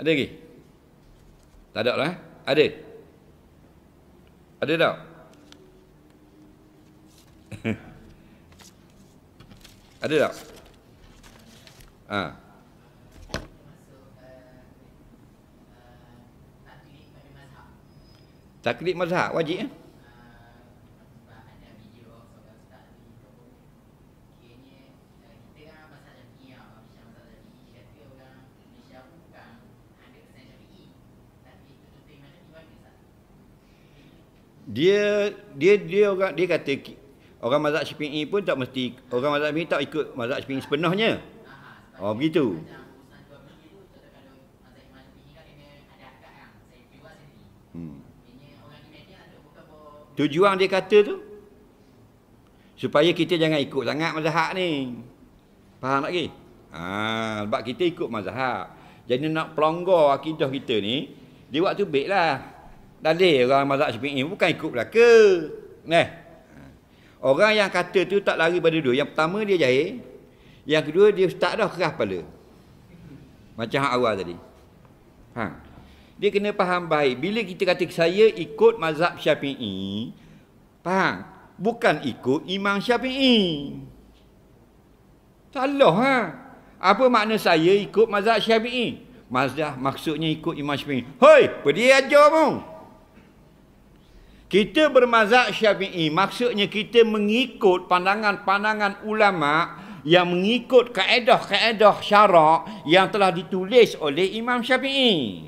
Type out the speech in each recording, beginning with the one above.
Ada lagi? Tak ada lah. Eh? Ada? Ada tak? ada tak? Ha. Taklid mazhab wajib eh? dia dia dia orang dia kata orang mazhab Syafi'i pun tak mesti orang mazhab Syafi'i tak ikut mazhab Syafi'i sepenuhnya. Ah, oh begitu. Kan hmm. Tujuan dia kata tu supaya kita jangan ikut sangat mazhab ni. Faham tak ke? Ha, sebab kita ikut mazhab. Jadi nak pelonggar akidah kita ni, dia waktu baiklah. Dalil orang mazhab Syafi'i bukan ikut belaka. Neh. Orang yang kata tu tak lari pada dua. Yang pertama dia jahil. Yang kedua dia tak dah keras kepala. Macam hak awal tadi. Ha. Dia kena faham baik. Bila kita kata saya ikut mazhab Syafi'i, faham? Bukan ikut Imam Syafi'i. Salah ha. Apa makna saya ikut mazhab Syafi'i? Mazhab maksudnya ikut Imam Syafi'i. Hoi, pergi ajar kamu. Kita bermazhab syafi'i maksudnya kita mengikut pandangan-pandangan ulama' yang mengikut kaedah-kaedah syarak yang telah ditulis oleh Imam Syafi'i.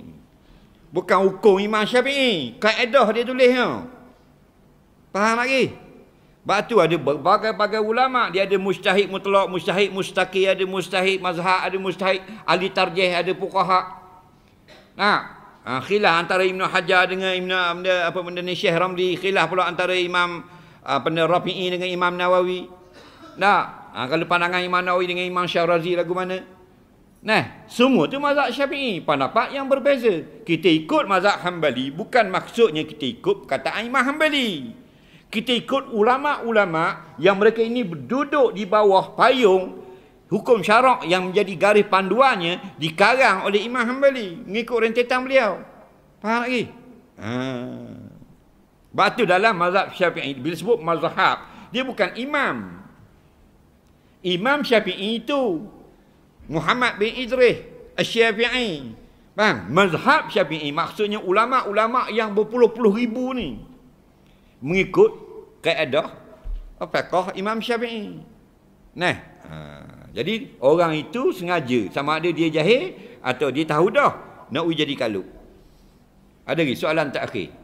Bukan hukum Imam Syafi'i. Kaedah dia tulis. Faham lagi? Sebab tu ada berbagai-bagai ulama. Dia ada mustahid mutlak, mustahid mustaki, ada mustahid mazhab, ada mustahid ahli tarjih, ada pukahak. Nah, Ha, khilaf antara Ibn Hajar dengan Ibn benda, apa benda ni Syekh Ramli khilaf pula antara Imam apa ah, benda Rafi'i dengan Imam Nawawi. Nah, ha, kalau pandangan Imam Nawawi dengan Imam Syarazi lagu mana? Nah, semua tu mazhab Syafi'i, pendapat yang berbeza. Kita ikut mazhab Hambali bukan maksudnya kita ikut perkataan Imam Hambali. Kita ikut ulama-ulama yang mereka ini duduk di bawah payung hukum syarak yang menjadi garis panduannya dikarang oleh Imam Hanbali mengikut rentetan beliau. Faham lagi? Ha. Sebab tu dalam mazhab Syafi'i bila sebut mazhab, dia bukan imam. Imam Syafi'i itu Muhammad bin Idris Asy-Syafi'i. Faham? Mazhab Syafi'i maksudnya ulama-ulama yang berpuluh-puluh ribu ni mengikut kaedah oh, fiqh Imam Syafi'i. Nah, Ha. Jadi orang itu sengaja sama ada dia jahil atau dia tahu dah nak jadi kalut. Ada lagi soalan tak akhir.